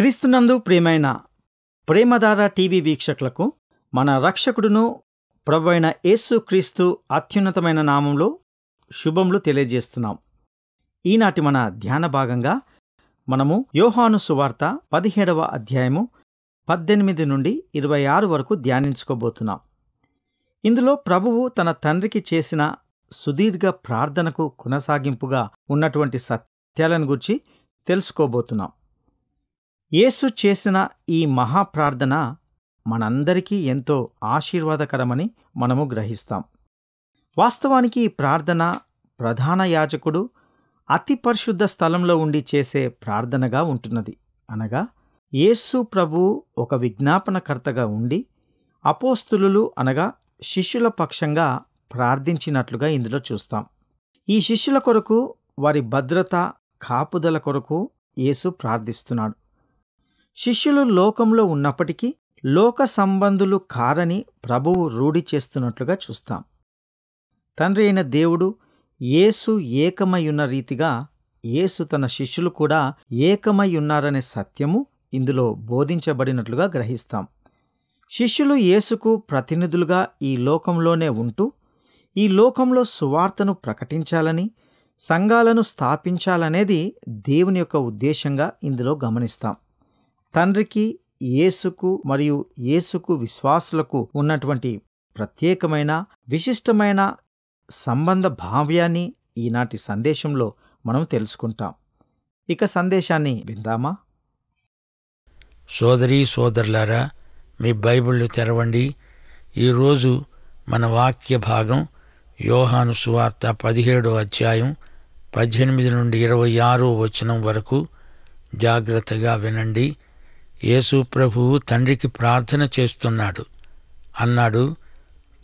క్రీస్తునందు ప్రియమైన ప్రేమధార టీవీ వీక్షకులకు మన రక్షకుడును ప్రభు అయిన యేసు క్రీస్తు అత్యున్నతమైన నామంలో శుభములు తెలియజేస్తున్నాం ఈనాటి మన ధ్యాన భాగంగా మనము యోహాను సువార్త పదిహేడవ అధ్యాయము పద్దెనిమిది నుండి ఇరవై ఆరు వరకు ధ్యానించుకోబోతున్నాం ఇందులో ప్రభువు తన తండ్రికి చేసిన సుదీర్ఘ ప్రార్థనకు కొనసాగింపుగా ఉన్నటువంటి సత్యాలను గురించి తెలుసుకోబోతున్నాం యేసు చేసిన ఈ మహాప్రార్థన మనందరికీ ఎంతో ఆశీర్వాదకరమని మనము గ్రహిస్తాం వాస్తవానికి ఈ ప్రార్థన ప్రధాన యాజకుడు అతి పరిశుద్ధ స్థలంలో ఉండి చేసే ప్రార్థనగా ఉంటున్నది అనగా యేసు ప్రభు ఒక విజ్ఞాపనకర్తగా ఉండి అపోస్తులు అనగా శిష్యుల పక్షంగా ప్రార్థించినట్లుగా ఇందులో చూస్తాం ఈ శిష్యుల కొరకు వారి భద్రత కాపుదల కొరకు యేసు ప్రార్థిస్తున్నాడు శిష్యులు లోకంలో ఉన్నప్పటికీ లోక సంబంధులు కారని ప్రభువు రూఢి చేస్తున్నట్లుగా చూస్తాం తండ్రి అయిన దేవుడు ఏసు ఏకమయ్యున్న రీతిగా ఏసు తన శిష్యులు కూడా ఏకమై ఉన్నారనే సత్యము ఇందులో బోధించబడినట్లుగా గ్రహిస్తాం శిష్యులు యేసుకు ప్రతినిధులుగా ఈ లోకంలోనే ఉంటూ ఈ లోకంలో సువార్తను ప్రకటించాలని సంఘాలను స్థాపించాలనేది దేవుని యొక్క ఉద్దేశంగా ఇందులో గమనిస్తాం తండ్రికి యేసుకు మరియు యేసుకు విశ్వాసులకు ఉన్నటువంటి ప్రత్యేకమైన విశిష్టమైన సంబంధ భావ్యాన్ని ఈనాటి సందేశంలో మనం తెలుసుకుంటాం ఇక సందేశాన్ని విందామా సోదరి సోదరులారా మీ బైబిళ్ళు తెరవండి ఈరోజు మన వాక్య భాగం యోహాను సువార్త పదిహేడో అధ్యాయం పద్దెనిమిది నుండి ఇరవై ఆరో వచనం వరకు జాగ్రత్తగా వినండి యేసు ప్రభు తండ్రికి ప్రార్థన చేస్తున్నాడు అన్నాడు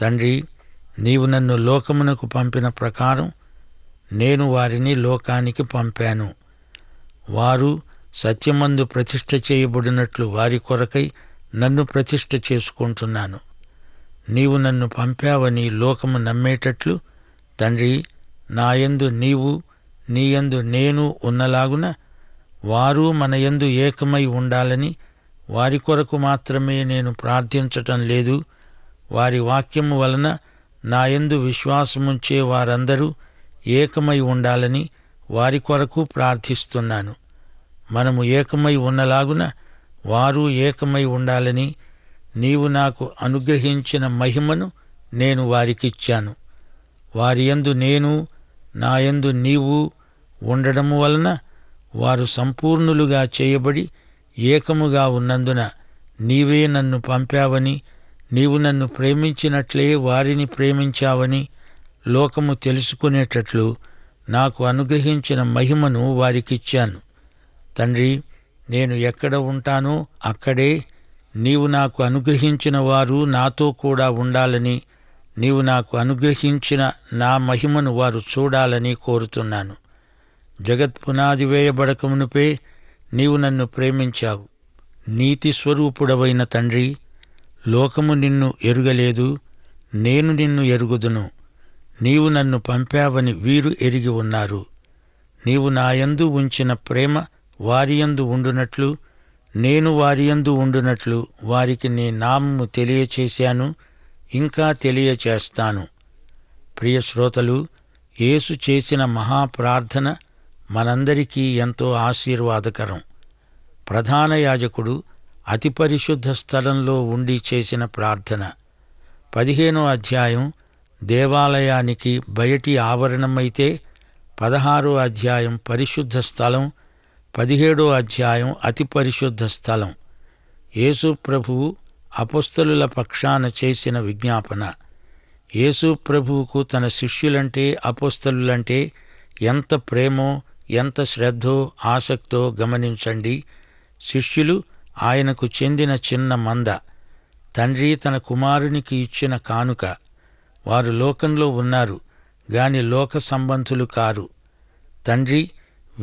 తండ్రి నీవు నన్ను లోకమునకు పంపిన ప్రకారం నేను వారిని లోకానికి పంపాను వారు సత్యమందు ప్రతిష్ఠ చేయబడినట్లు వారి కొరకై నన్ను ప్రతిష్ఠ చేసుకుంటున్నాను నీవు నన్ను పంపావని లోకము నమ్మేటట్లు తండ్రి నాయందు నీవు నీయందు నేను ఉన్నలాగున వారు మన యందు ఏకమై ఉండాలని వారి కొరకు మాత్రమే నేను ప్రార్థించటం లేదు వారి వాక్యము వలన నాయందు విశ్వాసముంచే వారందరూ ఏకమై ఉండాలని వారి కొరకు ప్రార్థిస్తున్నాను మనము ఏకమై ఉన్నలాగున వారు ఏకమై ఉండాలని నీవు నాకు అనుగ్రహించిన మహిమను నేను వారికిచ్చాను వారి యందు నేను నాయందు నీవు ఉండడము వలన వారు సంపూర్ణులుగా చేయబడి ఏకముగా ఉన్నందున నీవే నన్ను పంపావని నీవు నన్ను ప్రేమించినట్లే వారిని ప్రేమించావని లోకము తెలుసుకునేటట్లు నాకు అనుగ్రహించిన మహిమను వారికిచ్చాను తండ్రి నేను ఎక్కడ ఉంటానో అక్కడే నీవు నాకు అనుగ్రహించిన వారు నాతో కూడా ఉండాలని నీవు నాకు అనుగ్రహించిన నా మహిమను వారు చూడాలని కోరుతున్నాను జగత్ పునాది వేయబడకమునుపే నీవు నన్ను ప్రేమించావు నీతి స్వరూపుడవైన తండ్రి లోకము నిన్ను ఎరుగలేదు నేను నిన్ను ఎరుగుదును నీవు నన్ను పంపావని వీరు ఎరిగి ఉన్నారు నీవు నాయందు ఉంచిన ప్రేమ వారియందు ఉండునట్లు నేను వారియందు ఉండునట్లు వారికి నీ నామము తెలియచేశాను ఇంకా తెలియచేస్తాను ప్రియశ్రోతలు యేసు చేసిన మహాప్రార్థన మనందరికీ ఎంతో ఆశీర్వాదకరం ప్రధాన యాజకుడు అతి పరిశుద్ధ స్థలంలో ఉండి చేసిన ప్రార్థన పదిహేనో అధ్యాయం దేవాలయానికి బయటి ఆవరణమైతే పదహారో అధ్యాయం పరిశుద్ధ స్థలం పదిహేడో అధ్యాయం అతి పరిశుద్ధ స్థలం యేసుప్రభువు ప్రభువు పక్షాన చేసిన విజ్ఞాపన యేసుప్రభువుకు తన శిష్యులంటే అపస్తులులంటే ఎంత ప్రేమో ఎంత శ్రద్ధో ఆసక్తో గమనించండి శిష్యులు ఆయనకు చెందిన చిన్న మంద తండ్రి తన కుమారునికి ఇచ్చిన కానుక వారు లోకంలో ఉన్నారు గాని లోక సంబంధులు కారు తండ్రి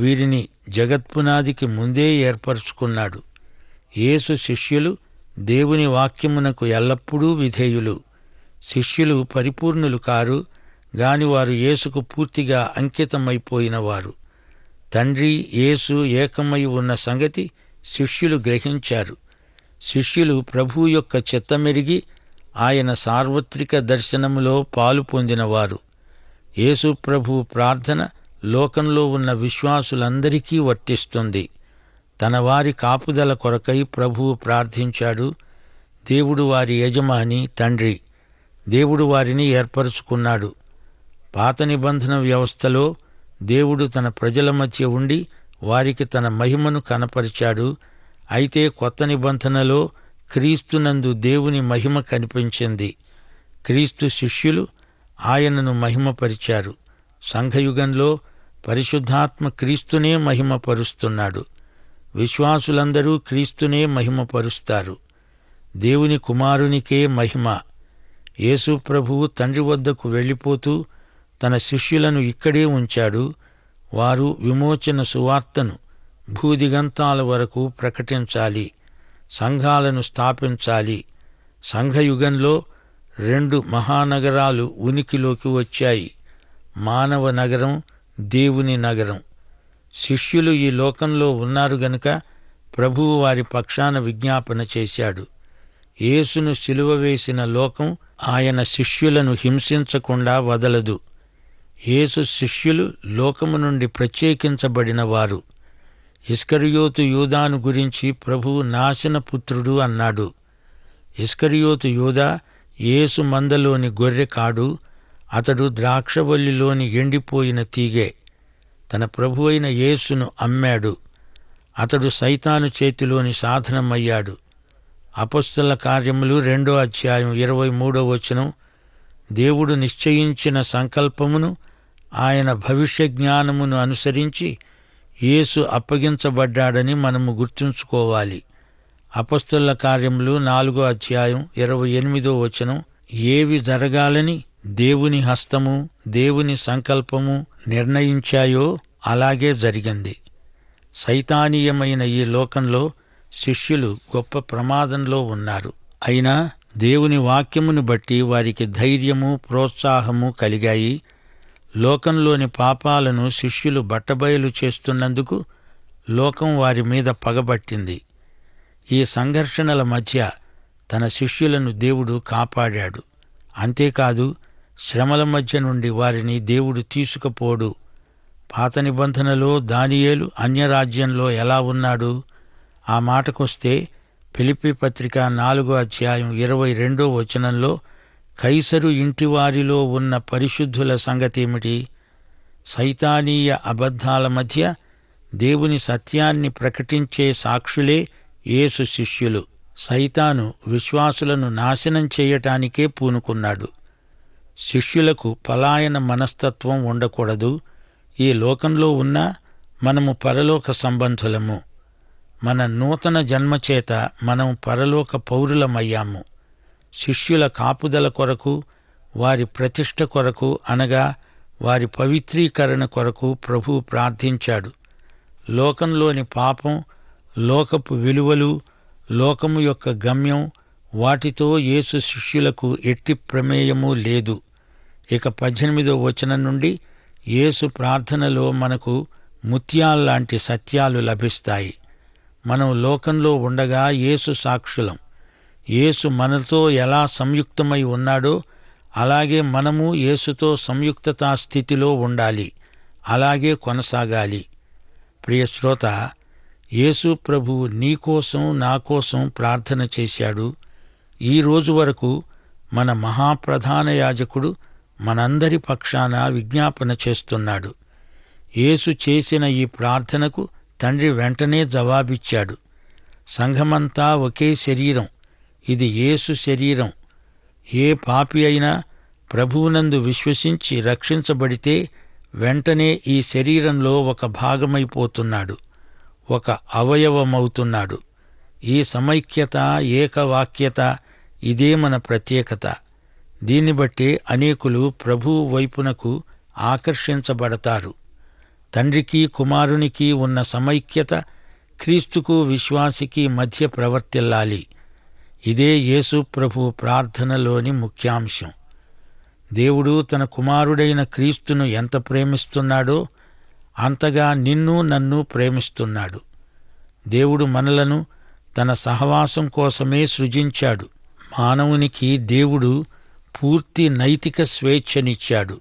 వీరిని జగత్పునాదికి ముందే ఏర్పరచుకున్నాడు యేసు శిష్యులు దేవుని వాక్యమునకు ఎల్లప్పుడూ విధేయులు శిష్యులు పరిపూర్ణులు కారు గాని వారు యేసుకు పూర్తిగా అంకితమైపోయినవారు తండ్రి యేసు ఏకమై ఉన్న సంగతి శిష్యులు గ్రహించారు శిష్యులు ప్రభు యొక్క చిత్తమెరిగి ఆయన సార్వత్రిక దర్శనములో పాలు పొందినవారు యేసు ప్రభు ప్రార్థన లోకంలో ఉన్న విశ్వాసులందరికీ వర్తిస్తుంది తన వారి కాపుదల కొరకై ప్రభువు ప్రార్థించాడు దేవుడు వారి యజమాని తండ్రి దేవుడు వారిని ఏర్పరుచుకున్నాడు పాత నిబంధన వ్యవస్థలో దేవుడు తన ప్రజల మధ్య ఉండి వారికి తన మహిమను కనపరిచాడు అయితే కొత్త నిబంధనలో క్రీస్తునందు దేవుని మహిమ కనిపించింది క్రీస్తు శిష్యులు ఆయనను మహిమపరిచారు సంఘయుగంలో పరిశుద్ధాత్మ క్రీస్తునే మహిమపరుస్తున్నాడు విశ్వాసులందరూ క్రీస్తునే మహిమపరుస్తారు దేవుని కుమారునికే మహిమ యేసు ప్రభువు తండ్రి వద్దకు వెళ్ళిపోతూ తన శిష్యులను ఇక్కడే ఉంచాడు వారు విమోచన సువార్తను భూదిగంతాల వరకు ప్రకటించాలి సంఘాలను స్థాపించాలి సంఘయుగంలో రెండు మహానగరాలు ఉనికిలోకి వచ్చాయి మానవ నగరం దేవుని నగరం శిష్యులు ఈ లోకంలో ఉన్నారు గనుక ప్రభువు వారి పక్షాన విజ్ఞాపన చేశాడు యేసును సిలువ వేసిన లోకం ఆయన శిష్యులను హింసించకుండా వదలదు యేసు శిష్యులు లోకము నుండి ప్రత్యేకించబడిన వారు ఇస్కరియోతు యూదాను గురించి ప్రభువు నాశనపుత్రుడు అన్నాడు ఇస్కరియోతు యూదా యేసు మందలోని గొర్రె కాడు అతడు ద్రాక్షవల్లిలోని ఎండిపోయిన తీగే తన ప్రభు యేసును అమ్మాడు అతడు సైతాను చేతిలోని సాధనమయ్యాడు అపస్తుల కార్యములు రెండో అధ్యాయం ఇరవై మూడో వచనం దేవుడు నిశ్చయించిన సంకల్పమును ఆయన భవిష్య జ్ఞానమును అనుసరించి యేసు అప్పగించబడ్డాడని మనము గుర్తుంచుకోవాలి అపస్తుల కార్యములు నాలుగో అధ్యాయం ఇరవై ఎనిమిదో వచనం ఏవి జరగాలని దేవుని హస్తము దేవుని సంకల్పము నిర్ణయించాయో అలాగే జరిగింది సైతానీయమైన ఈ లోకంలో శిష్యులు గొప్ప ప్రమాదంలో ఉన్నారు అయినా దేవుని వాక్యమును బట్టి వారికి ధైర్యము ప్రోత్సాహము కలిగాయి లోకంలోని పాపాలను శిష్యులు బట్టబయలు చేస్తున్నందుకు లోకం వారి మీద పగబట్టింది ఈ సంఘర్షణల మధ్య తన శిష్యులను దేవుడు కాపాడాడు అంతేకాదు శ్రమల మధ్య నుండి వారిని దేవుడు తీసుకుపోడు పాత నిబంధనలో దానియేలు అన్యరాజ్యంలో ఎలా ఉన్నాడు ఆ మాటకొస్తే పిలిపి పత్రిక నాలుగో అధ్యాయం ఇరవై రెండో వచనంలో కైసరు ఇంటివారిలో ఉన్న పరిశుద్ధుల సంగతేమిటి సైతానీయ అబద్ధాల మధ్య దేవుని సత్యాన్ని ప్రకటించే సాక్షులే యేసు శిష్యులు సైతాను విశ్వాసులను నాశనం చేయటానికే పూనుకున్నాడు శిష్యులకు పలాయన మనస్తత్వం ఉండకూడదు ఈ లోకంలో ఉన్న మనము పరలోక సంబంధులము మన నూతన జన్మచేత మనం పరలోక పౌరులమయ్యాము శిష్యుల కాపుదల కొరకు వారి ప్రతిష్ట కొరకు అనగా వారి పవిత్రీకరణ కొరకు ప్రభు ప్రార్థించాడు లోకంలోని పాపం లోకపు విలువలు లోకము యొక్క గమ్యం వాటితో యేసు శిష్యులకు ఎట్టి ప్రమేయము లేదు ఇక పద్దెనిమిదో వచనం నుండి యేసు ప్రార్థనలో మనకు ముత్యాల్లాంటి సత్యాలు లభిస్తాయి మనం లోకంలో ఉండగా యేసు సాక్షులం యేసు మనతో ఎలా సంయుక్తమై ఉన్నాడో అలాగే మనము యేసుతో సంయుక్తతా స్థితిలో ఉండాలి అలాగే కొనసాగాలి ప్రియ శ్రోత యేసు ప్రభు నీకోసం నా కోసం ప్రార్థన చేశాడు ఈ రోజు వరకు మన మహాప్రధాన యాజకుడు మనందరి పక్షాన విజ్ఞాపన చేస్తున్నాడు యేసు చేసిన ఈ ప్రార్థనకు తండ్రి వెంటనే జవాబిచ్చాడు సంఘమంతా ఒకే శరీరం ఇది యేసు శరీరం ఏ పాపి అయినా ప్రభువునందు విశ్వసించి రక్షించబడితే వెంటనే ఈ శరీరంలో ఒక భాగమైపోతున్నాడు ఒక అవయవమవుతున్నాడు ఈ సమైక్యత ఏకవాక్యత ఇదే మన ప్రత్యేకత దీన్ని బట్టి అనేకులు ప్రభువు వైపునకు ఆకర్షించబడతారు తండ్రికి కుమారునికి ఉన్న సమైక్యత క్రీస్తుకు విశ్వాసికి మధ్య ప్రవర్తిల్లాలి ఇదే యేసు ప్రభు ప్రార్థనలోని ముఖ్యాంశం దేవుడు తన కుమారుడైన క్రీస్తును ఎంత ప్రేమిస్తున్నాడో అంతగా నిన్ను నన్ను ప్రేమిస్తున్నాడు దేవుడు మనలను తన సహవాసం కోసమే సృజించాడు మానవునికి దేవుడు పూర్తి నైతిక స్వేచ్ఛనిచ్చాడు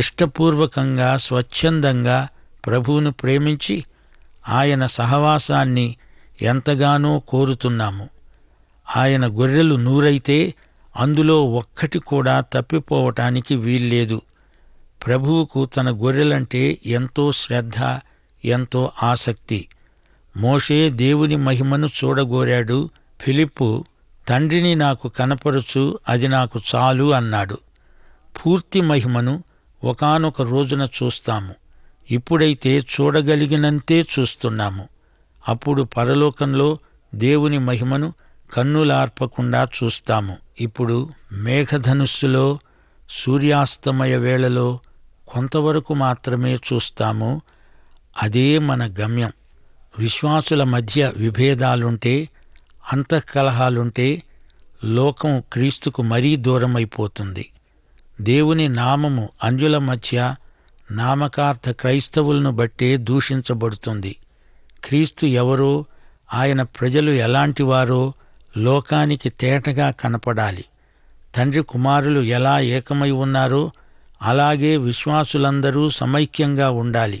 ఇష్టపూర్వకంగా స్వచ్ఛందంగా ప్రభువును ప్రేమించి ఆయన సహవాసాన్ని ఎంతగానో కోరుతున్నాము ఆయన గొర్రెలు నూరైతే అందులో ఒక్కటి కూడా తప్పిపోవటానికి వీల్లేదు ప్రభువుకు తన గొర్రెలంటే ఎంతో శ్రద్ధ ఎంతో ఆసక్తి మోషే దేవుని మహిమను చూడగోరాడు ఫిలిప్పు తండ్రిని నాకు కనపరచు అది నాకు చాలు అన్నాడు పూర్తి మహిమను ఒకనొక రోజున చూస్తాము ఇప్పుడైతే చూడగలిగినంతే చూస్తున్నాము అప్పుడు పరలోకంలో దేవుని మహిమను కన్నులార్పకుండా చూస్తాము ఇప్పుడు మేఘధనుస్సులో సూర్యాస్తమయ వేళలో కొంతవరకు మాత్రమే చూస్తాము అదే మన గమ్యం విశ్వాసుల మధ్య విభేదాలుంటే అంతఃకలహాలుంటే లోకం క్రీస్తుకు మరీ దూరమైపోతుంది దేవుని నామము అంజుల మధ్య నామకార్థ క్రైస్తవులను బట్టే దూషించబడుతుంది క్రీస్తు ఎవరో ఆయన ప్రజలు ఎలాంటివారో లోకానికి తేటగా కనపడాలి తండ్రి కుమారులు ఎలా ఏకమై ఉన్నారో అలాగే విశ్వాసులందరూ సమైక్యంగా ఉండాలి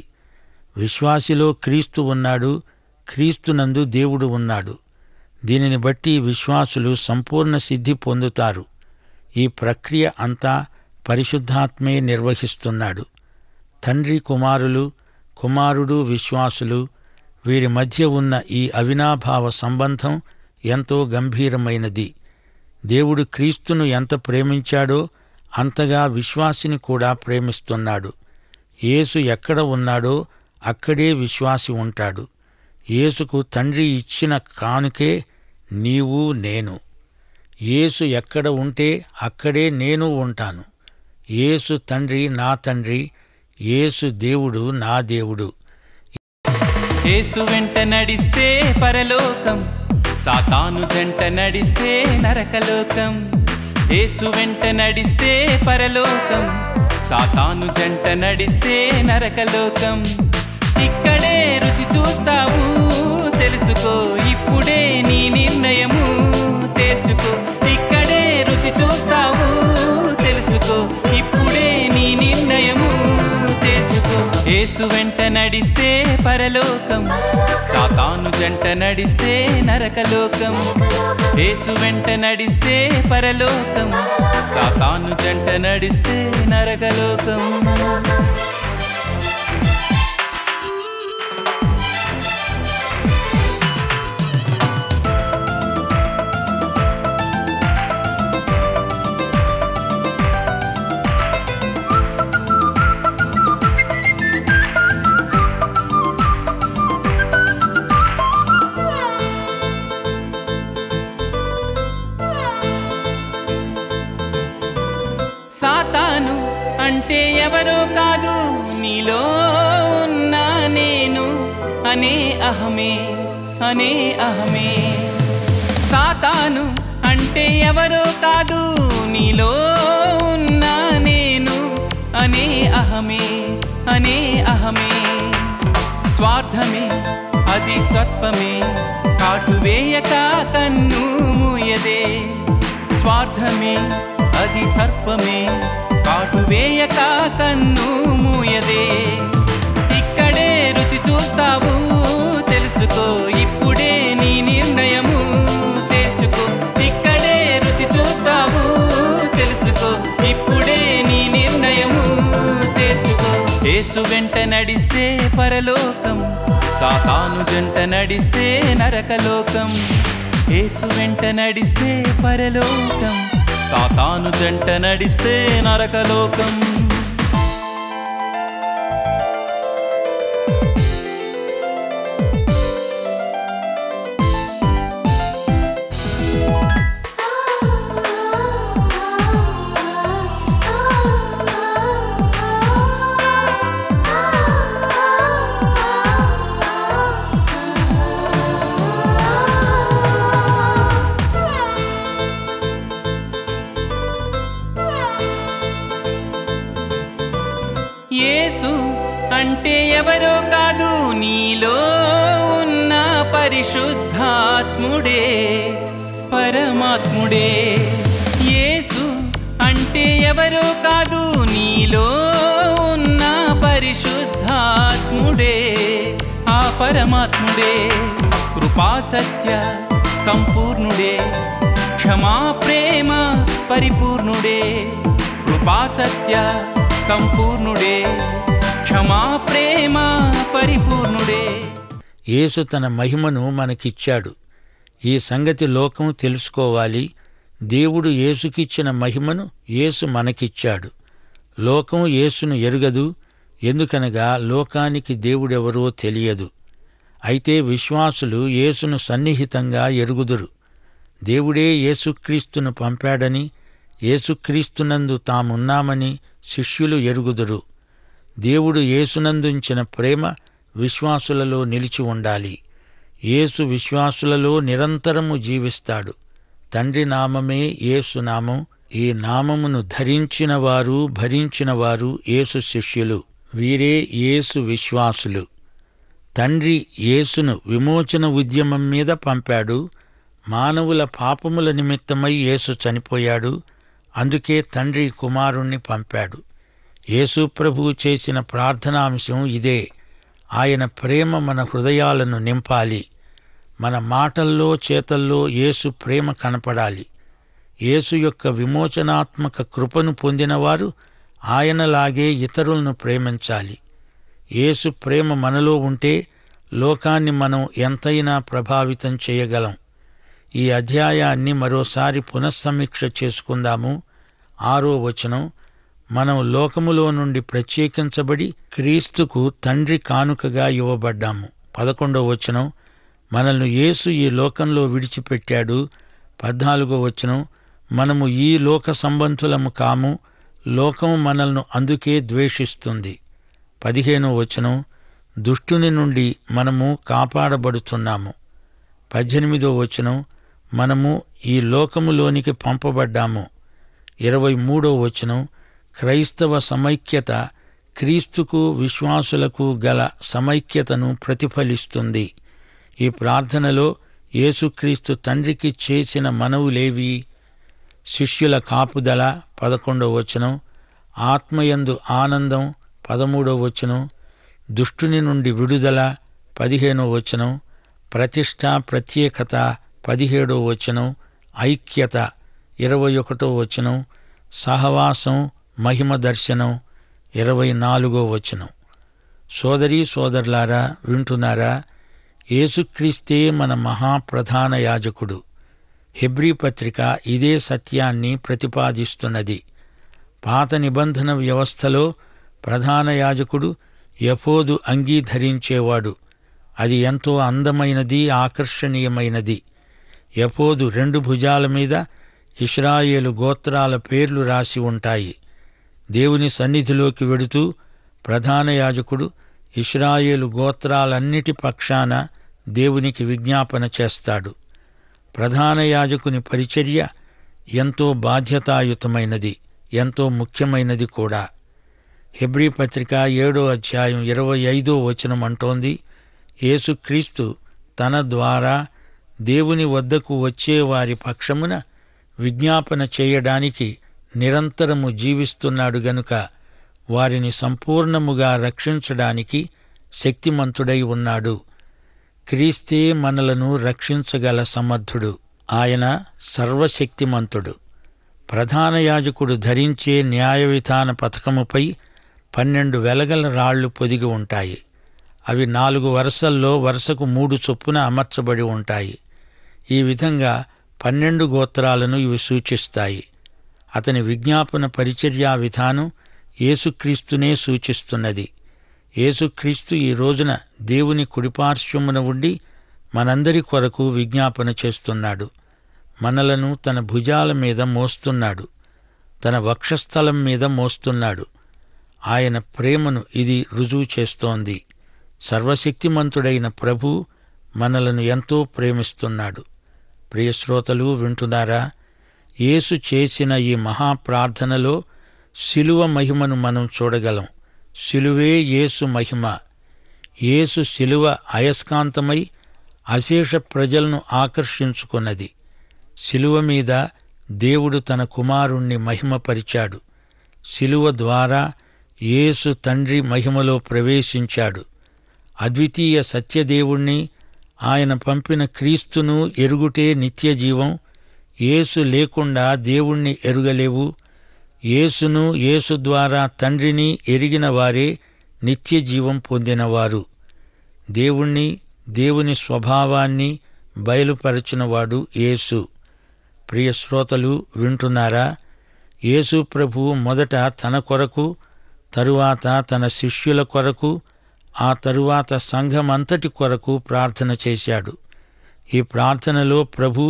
విశ్వాసిలో క్రీస్తు ఉన్నాడు క్రీస్తునందు దేవుడు ఉన్నాడు దీనిని బట్టి విశ్వాసులు సంపూర్ణ సిద్ధి పొందుతారు ఈ ప్రక్రియ అంతా పరిశుద్ధాత్మే నిర్వహిస్తున్నాడు తండ్రి కుమారులు కుమారుడు విశ్వాసులు వీరి మధ్య ఉన్న ఈ అవినాభావ సంబంధం ఎంతో గంభీరమైనది దేవుడు క్రీస్తును ఎంత ప్రేమించాడో అంతగా విశ్వాసిని కూడా ప్రేమిస్తున్నాడు యేసు ఎక్కడ ఉన్నాడో అక్కడే విశ్వాసి ఉంటాడు యేసుకు తండ్రి ఇచ్చిన కానుకే నీవు నేను యేసు ఎక్కడ ఉంటే అక్కడే నేను ఉంటాను యేసు తండ్రి నా తండ్రి యేసు దేవుడు నా దేవుడు యేసు వెంట నడిస్తే పరలోకం సాతాను జంట నడిస్తే నరకలోకం ఏసు వెంట నడిస్తే పరలోకం సాతాను జంట నడిస్తే నరకలోకం ఇక్కడే రుచి చూస్తావు తెలుసుకో ఇప్పుడే నీ నిర్ణయము తేర్చుకో ఇక్కడే రుచి చూస్తావు తెలుసుకో ఇప్పుడే నీ నిర్ణయము తేర్చుకో ఏసు వెంట నడిస్తే పరలోకం సాతాను జంట నడిస్తే నరకలోకం యేసు వెంట నడిస్తే పరలోకం సాతాను జంట నడిస్తే నరకలోకం అహమే అనే అహమే సాతాను అంటే ఎవరో కాదు నీలో ఉన్నా నేను అనే అహమే అనే అహమే స్వార్థమే అది సత్వమే కాటువేయక కన్ను మూయదే స్వార్థమే అది సర్పమే కాటువేయక కన్ను మూయదే ఇక్కడే రుచి చూస్తావు చేసుకో ఇప్పుడే నీ నిర్ణయము తెలుసుకో ఇక్కడే రుచి చూస్తావు తెలుసుకో ఇప్పుడే నీ నిర్ణయము తెలుసుకో యేసు వెంట నడిస్తే పరలోకం సాతాను జంట నడిస్తే నరకలోకం యేసు వెంట నడిస్తే పరలోకం సాతాను జంట నడిస్తే నరకలోకం పరమాత్ముడే కృపాసత్య సంపూర్ణుడే క్షమా ప్రేమ పరిపూర్ణుడే కృపాసత్య సంపూర్ణుడే క్షమా ప్రేమ పరిపూర్ణుడే యేసు తన మహిమను మనకిచ్చాడు ఈ సంగతి లోకం తెలుసుకోవాలి దేవుడు యేసుకిచ్చిన మహిమను యేసు మనకిచ్చాడు లోకం యేసును ఎరుగదు ఎందుకనగా లోకానికి దేవుడెవరో తెలియదు అయితే విశ్వాసులు యేసును సన్నిహితంగా ఎరుగుదురు దేవుడే యేసుక్రీస్తును పంపాడని యేసుక్రీస్తునందు తామున్నామని శిష్యులు ఎరుగుదురు దేవుడు యేసునందుంచిన ప్రేమ విశ్వాసులలో నిలిచి ఉండాలి యేసు విశ్వాసులలో నిరంతరము జీవిస్తాడు తండ్రి నామమే యేసునామం ఈ నామమును ధరించినవారు భరించినవారు యేసు శిష్యులు వీరే యేసు విశ్వాసులు తండ్రి యేసును విమోచన ఉద్యమం మీద పంపాడు మానవుల పాపముల నిమిత్తమై యేసు చనిపోయాడు అందుకే తండ్రి కుమారుణ్ణి పంపాడు యేసు ప్రభువు చేసిన ప్రార్థనాంశం ఇదే ఆయన ప్రేమ మన హృదయాలను నింపాలి మన మాటల్లో చేతల్లో యేసు ప్రేమ కనపడాలి యేసు యొక్క విమోచనాత్మక కృపను పొందినవారు ఆయనలాగే ఇతరులను ప్రేమించాలి యేసు ప్రేమ మనలో ఉంటే లోకాన్ని మనం ఎంతైనా ప్రభావితం చేయగలం ఈ అధ్యాయాన్ని మరోసారి పునఃసమీక్ష చేసుకుందాము ఆరో వచనం మనం లోకములో నుండి ప్రత్యేకించబడి క్రీస్తుకు తండ్రి కానుకగా ఇవ్వబడ్డాము పదకొండవ వచనం మనల్ని యేసు ఈ లోకంలో విడిచిపెట్టాడు పద్నాలుగో వచనం మనము ఈ లోక సంబంధులము కాము లోకం మనల్ని అందుకే ద్వేషిస్తుంది పదిహేనో వచనం దుష్టుని నుండి మనము కాపాడబడుతున్నాము పద్దెనిమిదో వచనం మనము ఈ లోకములోనికి పంపబడ్డాము ఇరవై మూడో వచనం క్రైస్తవ సమైక్యత క్రీస్తుకు విశ్వాసులకు గల సమైక్యతను ప్రతిఫలిస్తుంది ఈ ప్రార్థనలో యేసుక్రీస్తు తండ్రికి చేసిన మనవులేవి శిష్యుల కాపుదల పదకొండవ వచనం ఆత్మయందు ఆనందం పదమూడో వచనం దుష్టుని నుండి విడుదల పదిహేనో వచనం ప్రతిష్ట ప్రత్యేకత పదిహేడో వచనం ఐక్యత ఇరవై ఒకటో వచనం సహవాసం మహిమ దర్శనం ఇరవై నాలుగో వచనం సోదరీ సోదరులారా వింటున్నారా యేసుక్రీస్తే మన మహాప్రధాన యాజకుడు హెబ్రీ పత్రిక ఇదే సత్యాన్ని ప్రతిపాదిస్తున్నది పాత నిబంధన వ్యవస్థలో ప్రధాన యాజకుడు యపోదు అంగీ ధరించేవాడు అది ఎంతో అందమైనది ఆకర్షణీయమైనది యపోదు రెండు భుజాల మీద ఇస్రాయేలు గోత్రాల పేర్లు రాసి ఉంటాయి దేవుని సన్నిధిలోకి వెడుతూ ప్రధాన యాజకుడు ఇస్రాయేలు గోత్రాలన్నిటి పక్షాన దేవునికి విజ్ఞాపన చేస్తాడు ప్రధాన యాజకుని పరిచర్య ఎంతో బాధ్యతాయుతమైనది ఎంతో ముఖ్యమైనది కూడా హెబ్రీ పత్రిక ఏడో అధ్యాయం ఇరవై ఐదో వచనం అంటోంది యేసుక్రీస్తు తన ద్వారా దేవుని వద్దకు వచ్చే వారి పక్షమున విజ్ఞాపన చేయడానికి నిరంతరము జీవిస్తున్నాడు గనుక వారిని సంపూర్ణముగా రక్షించడానికి శక్తిమంతుడై ఉన్నాడు క్రీస్తే మనలను రక్షించగల సమర్థుడు ఆయన సర్వశక్తిమంతుడు ప్రధాన యాజకుడు ధరించే న్యాయ విధాన పథకముపై పన్నెండు వెలగల రాళ్లు పొదిగి ఉంటాయి అవి నాలుగు వరుసల్లో వరుసకు మూడు చొప్పున అమర్చబడి ఉంటాయి ఈ విధంగా పన్నెండు గోత్రాలను ఇవి సూచిస్తాయి అతని విజ్ఞాపన పరిచర్యా విధానం యేసుక్రీస్తునే సూచిస్తున్నది యేసుక్రీస్తు ఈ రోజున దేవుని కుడిపార్శ్వమున ఉండి మనందరి కొరకు విజ్ఞాపన చేస్తున్నాడు మనలను తన భుజాల మీద మోస్తున్నాడు తన వక్షస్థలం మీద మోస్తున్నాడు ఆయన ప్రేమను ఇది రుజువు చేస్తోంది సర్వశక్తిమంతుడైన ప్రభు మనలను ఎంతో ప్రేమిస్తున్నాడు ప్రియశ్రోతలు వింటున్నారా యేసు చేసిన ఈ మహాప్రార్థనలో శిలువ మహిమను మనం చూడగలం శిలువే యేసు మహిమ యేసు శిలువ అయస్కాంతమై అశేష ప్రజలను ఆకర్షించుకున్నది శిలువ మీద దేవుడు తన కుమారుణ్ణి మహిమపరిచాడు శిలువ ద్వారా యేసు తండ్రి మహిమలో ప్రవేశించాడు అద్వితీయ సత్యదేవుణ్ణి ఆయన పంపిన క్రీస్తును ఎరుగుటే నిత్యజీవం యేసు లేకుండా దేవుణ్ణి ఎరుగలేవు యేసును యేసు ద్వారా తండ్రిని ఎరిగిన వారే నిత్యజీవం పొందినవారు దేవుణ్ణి దేవుని స్వభావాన్ని బయలుపరచినవాడు యేసు ప్రియశ్రోతలు వింటున్నారా యేసు ప్రభు మొదట తన కొరకు తరువాత తన శిష్యుల కొరకు ఆ తరువాత సంఘమంతటి కొరకు ప్రార్థన చేశాడు ఈ ప్రార్థనలో ప్రభు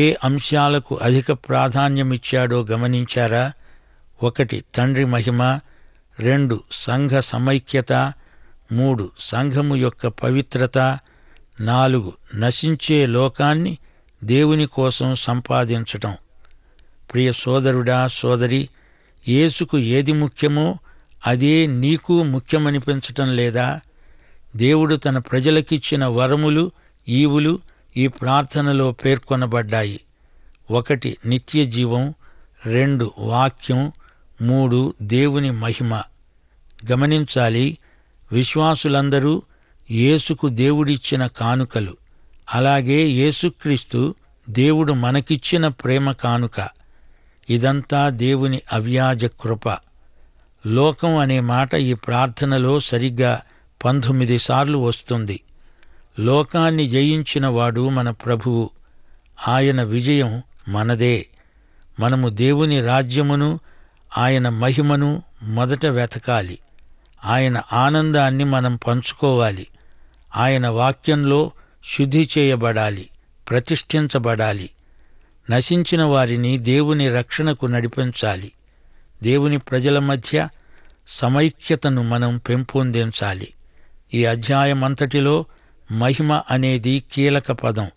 ఏ అంశాలకు అధిక ప్రాధాన్యమిచ్చాడో గమనించారా ఒకటి తండ్రి మహిమ రెండు సంఘ సమైక్యత మూడు సంఘము యొక్క పవిత్రత నాలుగు నశించే లోకాన్ని దేవుని కోసం సంపాదించటం ప్రియ సోదరుడా సోదరి యేసుకు ఏది ముఖ్యమో అదే నీకు ముఖ్యమనిపించటం లేదా దేవుడు తన ప్రజలకిచ్చిన వరములు ఈవులు ఈ ప్రార్థనలో పేర్కొనబడ్డాయి ఒకటి నిత్య జీవం రెండు వాక్యం మూడు దేవుని మహిమ గమనించాలి విశ్వాసులందరూ యేసుకు దేవుడిచ్చిన కానుకలు అలాగే యేసుక్రీస్తు దేవుడు మనకిచ్చిన ప్రేమ కానుక ఇదంతా దేవుని అవ్యాజ కృప లోకం అనే మాట ఈ ప్రార్థనలో సరిగ్గా పంతొమ్మిది సార్లు వస్తుంది లోకాన్ని జయించినవాడు మన ప్రభువు ఆయన విజయం మనదే మనము దేవుని రాజ్యమును ఆయన మహిమను మొదట వెతకాలి ఆయన ఆనందాన్ని మనం పంచుకోవాలి ఆయన వాక్యంలో శుద్ధి చేయబడాలి ప్రతిష్ఠించబడాలి నశించిన వారిని దేవుని రక్షణకు నడిపించాలి దేవుని ప్రజల మధ్య సమైక్యతను మనం పెంపొందించాలి ఈ అధ్యాయమంతటిలో మహిమ అనేది కీలక పదం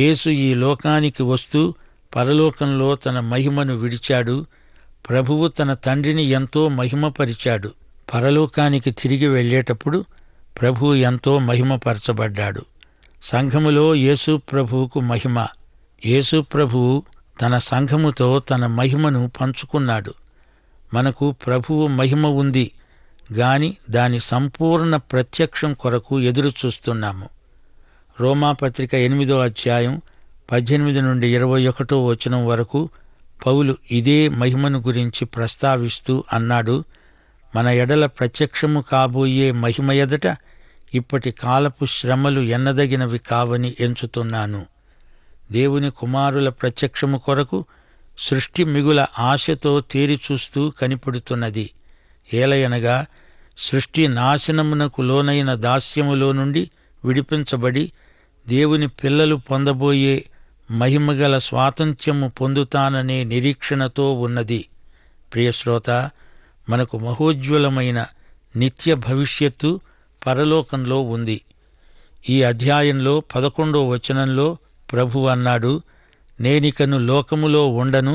యేసు ఈ లోకానికి వస్తూ పరలోకంలో తన మహిమను విడిచాడు ప్రభువు తన తండ్రిని ఎంతో మహిమపరిచాడు పరలోకానికి తిరిగి వెళ్ళేటప్పుడు ప్రభువు ఎంతో మహిమపరచబడ్డాడు సంఘములో యేసు ప్రభువుకు మహిమ యేసు ప్రభువు తన సంఘముతో తన మహిమను పంచుకున్నాడు మనకు ప్రభువు మహిమ ఉంది గాని దాని సంపూర్ణ ప్రత్యక్షం కొరకు ఎదురు చూస్తున్నాము రోమాపత్రిక ఎనిమిదో అధ్యాయం పద్దెనిమిది నుండి ఇరవై ఒకటో వచనం వరకు పౌలు ఇదే మహిమను గురించి ప్రస్తావిస్తూ అన్నాడు మన ఎడల ప్రత్యక్షము కాబోయే మహిమ ఎదట ఇప్పటి కాలపు శ్రమలు ఎన్నదగినవి కావని ఎంచుతున్నాను దేవుని కుమారుల ప్రత్యక్షము కొరకు సృష్టి మిగుల ఆశతో తీరిచూస్తూ కనిపెడుతున్నది ఏలయనగా సృష్టి నాశనమునకు లోనైన దాస్యములో నుండి విడిపించబడి దేవుని పిల్లలు పొందబోయే మహిమగల స్వాతంత్ర్యము పొందుతాననే నిరీక్షణతో ఉన్నది ప్రియశ్రోత మనకు మహోజ్వలమైన నిత్య భవిష్యత్తు పరలోకంలో ఉంది ఈ అధ్యాయంలో పదకొండో వచనంలో ప్రభు అన్నాడు నేనికను లోకములో ఉండను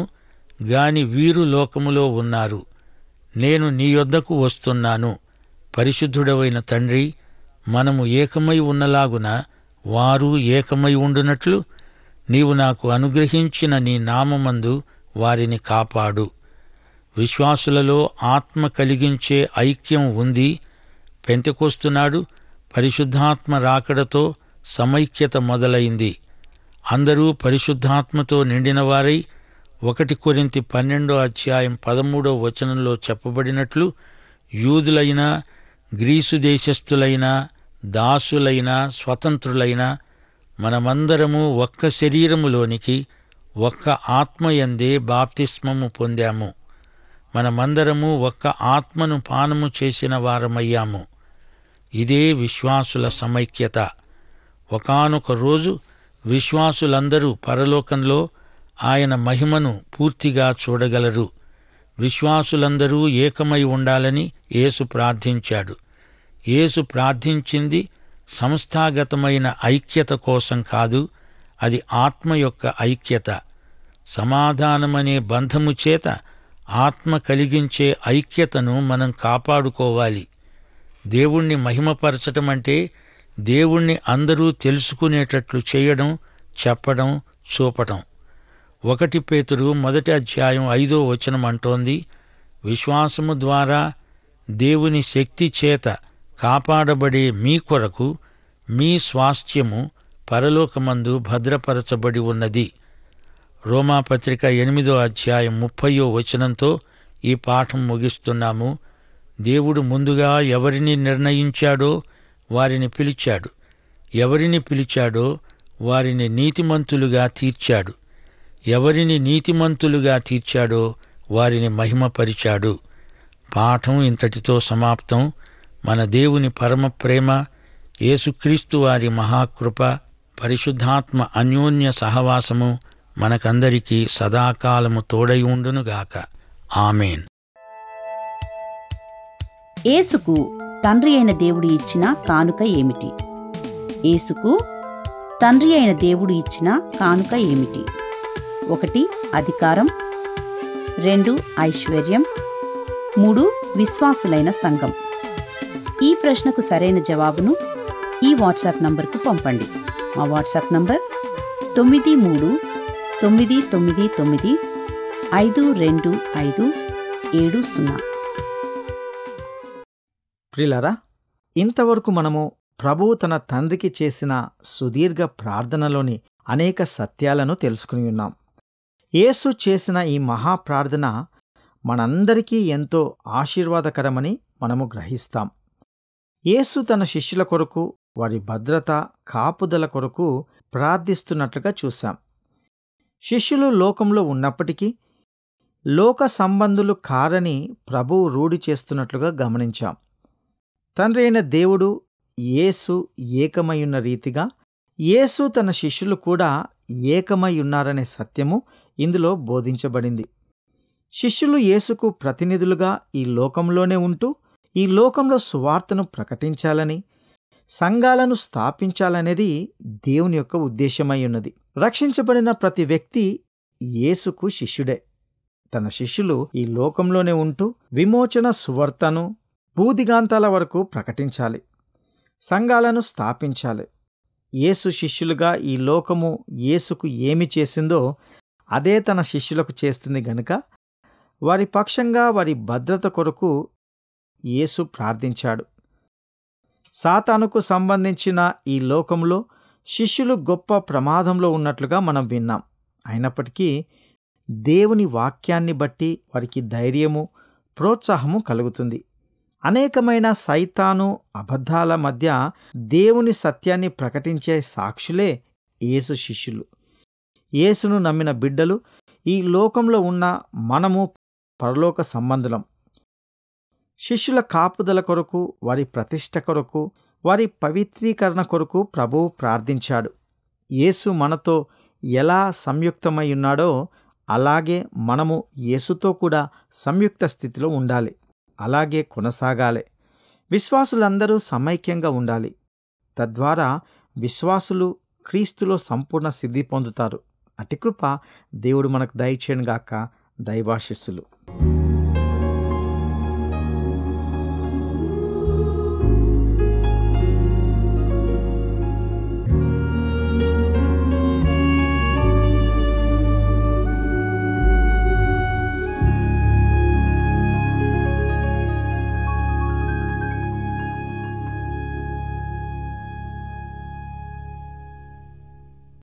గాని వీరు లోకములో ఉన్నారు నేను నీ యొద్దకు వస్తున్నాను పరిశుద్ధుడవైన తండ్రి మనము ఏకమై ఉన్నలాగున వారు ఏకమై ఉండునట్లు నీవు నాకు అనుగ్రహించిన నీ నామందు వారిని కాపాడు విశ్వాసులలో ఆత్మ కలిగించే ఐక్యం ఉంది పెంతకొస్తున్నాడు పరిశుద్ధాత్మ రాకడతో సమైక్యత మొదలైంది అందరూ పరిశుద్ధాత్మతో నిండినవారై ఒకటి కొరింతి పన్నెండో అధ్యాయం పదమూడో వచనంలో చెప్పబడినట్లు యూదులైనా గ్రీసు దేశస్థులైనా దాసులైనా స్వతంత్రులైనా మనమందరము ఒక్క శరీరములోనికి ఒక్క ఆత్మయందే బాప్తిస్మము పొందాము మనమందరము ఒక్క ఆత్మను పానము చేసిన వారమయ్యాము ఇదే విశ్వాసుల సమైక్యత ఒకనొక రోజు విశ్వాసులందరూ పరలోకంలో ఆయన మహిమను పూర్తిగా చూడగలరు విశ్వాసులందరూ ఏకమై ఉండాలని యేసు ప్రార్థించాడు యేసు ప్రార్థించింది సంస్థాగతమైన ఐక్యత కోసం కాదు అది ఆత్మ యొక్క ఐక్యత సమాధానమనే బంధము చేత ఆత్మ కలిగించే ఐక్యతను మనం కాపాడుకోవాలి దేవుణ్ణి మహిమపరచటమంటే అంటే దేవుణ్ణి అందరూ తెలుసుకునేటట్లు చేయడం చెప్పడం చూపటం ఒకటి పేతురు మొదటి అధ్యాయం ఐదో వచనం అంటోంది విశ్వాసము ద్వారా దేవుని శక్తి చేత కాపాడబడే మీ కొరకు మీ స్వాస్థ్యము పరలోకమందు భద్రపరచబడి ఉన్నది రోమాపత్రిక ఎనిమిదో అధ్యాయం ముప్పయో వచనంతో ఈ పాఠం ముగిస్తున్నాము దేవుడు ముందుగా ఎవరిని నిర్ణయించాడో వారిని పిలిచాడు ఎవరిని పిలిచాడో వారిని నీతిమంతులుగా తీర్చాడు ఎవరిని నీతిమంతులుగా తీర్చాడో వారిని మహిమపరిచాడు పాఠం ఇంతటితో సమాప్తం మన దేవుని పరమ ప్రేమ యేసుక్రీస్తు వారి మహాకృప పరిశుద్ధాత్మ అన్యోన్య సహవాసము మనకందరికీ సదాకాలము తోడై ఉండునుగాక ఆమెన్ ఏసుకు తండ్రి అయిన దేవుడు ఇచ్చిన కానుక ఏమిటి యేసుకు తండ్రి అయిన దేవుడు ఇచ్చిన కానుక ఏమిటి ఒకటి అధికారం రెండు ఐశ్వర్యం మూడు విశ్వాసులైన సంఘం ఈ ప్రశ్నకు సరైన జవాబును ఈ వాట్సాప్ నంబర్కు పంపండి మా వాట్సాప్ నంబర్ తొమ్మిది మూడు తొమ్మిది తొమ్మిది తొమ్మిది ఐదు రెండు ఐదు ఏడు సున్నా ప్రిలరా ఇంతవరకు మనము ప్రభువు తన తండ్రికి చేసిన సుదీర్ఘ ప్రార్థనలోని అనేక సత్యాలను తెలుసుకుని ఉన్నాం యేసు చేసిన ఈ మహాప్రార్థన మనందరికీ ఎంతో ఆశీర్వాదకరమని మనము గ్రహిస్తాం యేసు తన శిష్యుల కొరకు వారి భద్రత కాపుదల కొరకు ప్రార్థిస్తున్నట్లుగా చూశాం శిష్యులు లోకంలో ఉన్నప్పటికీ లోక సంబంధులు కారని ప్రభువు రూఢి చేస్తున్నట్లుగా గమనించాం తండ్రి అయిన దేవుడు యేసు ఏకమయ్యున్న రీతిగా యేసు తన శిష్యులు కూడా ఏకమై ఉన్నారనే సత్యము ఇందులో బోధించబడింది శిష్యులు యేసుకు ప్రతినిధులుగా ఈ లోకంలోనే ఉంటూ ఈ లోకంలో సువార్తను ప్రకటించాలని సంఘాలను స్థాపించాలనేది దేవుని యొక్క ఉద్దేశమై ఉన్నది రక్షించబడిన ప్రతి వ్యక్తి యేసుకు శిష్యుడే తన శిష్యులు ఈ లోకంలోనే ఉంటూ విమోచన సువార్తను భూదిగాంతాల వరకు ప్రకటించాలి సంఘాలను స్థాపించాలి యేసు శిష్యులుగా ఈ లోకము యేసుకు ఏమి చేసిందో అదే తన శిష్యులకు చేస్తుంది గనుక వారి పక్షంగా వారి భద్రత కొరకు యేసు ప్రార్థించాడు సాతానుకు సంబంధించిన ఈ లోకంలో శిష్యులు గొప్ప ప్రమాదంలో ఉన్నట్లుగా మనం విన్నాం అయినప్పటికీ దేవుని వాక్యాన్ని బట్టి వారికి ధైర్యము ప్రోత్సాహము కలుగుతుంది అనేకమైన సైతాను అబద్ధాల మధ్య దేవుని సత్యాన్ని ప్రకటించే సాక్షులే యేసు శిష్యులు యేసును నమ్మిన బిడ్డలు ఈ లోకంలో ఉన్న మనము పరలోక సంబంధులం శిష్యుల కాపుదల కొరకు వారి ప్రతిష్ట కొరకు వారి పవిత్రీకరణ కొరకు ప్రభువు ప్రార్థించాడు యేసు మనతో ఎలా సంయుక్తమై ఉన్నాడో అలాగే మనము యేసుతో కూడా సంయుక్త స్థితిలో ఉండాలి అలాగే కొనసాగాలి విశ్వాసులందరూ సమైక్యంగా ఉండాలి తద్వారా విశ్వాసులు క్రీస్తులో సంపూర్ణ సిద్ధి పొందుతారు అటికృప దేవుడు మనకు దయచేయనుగాక దైవాశిస్సులు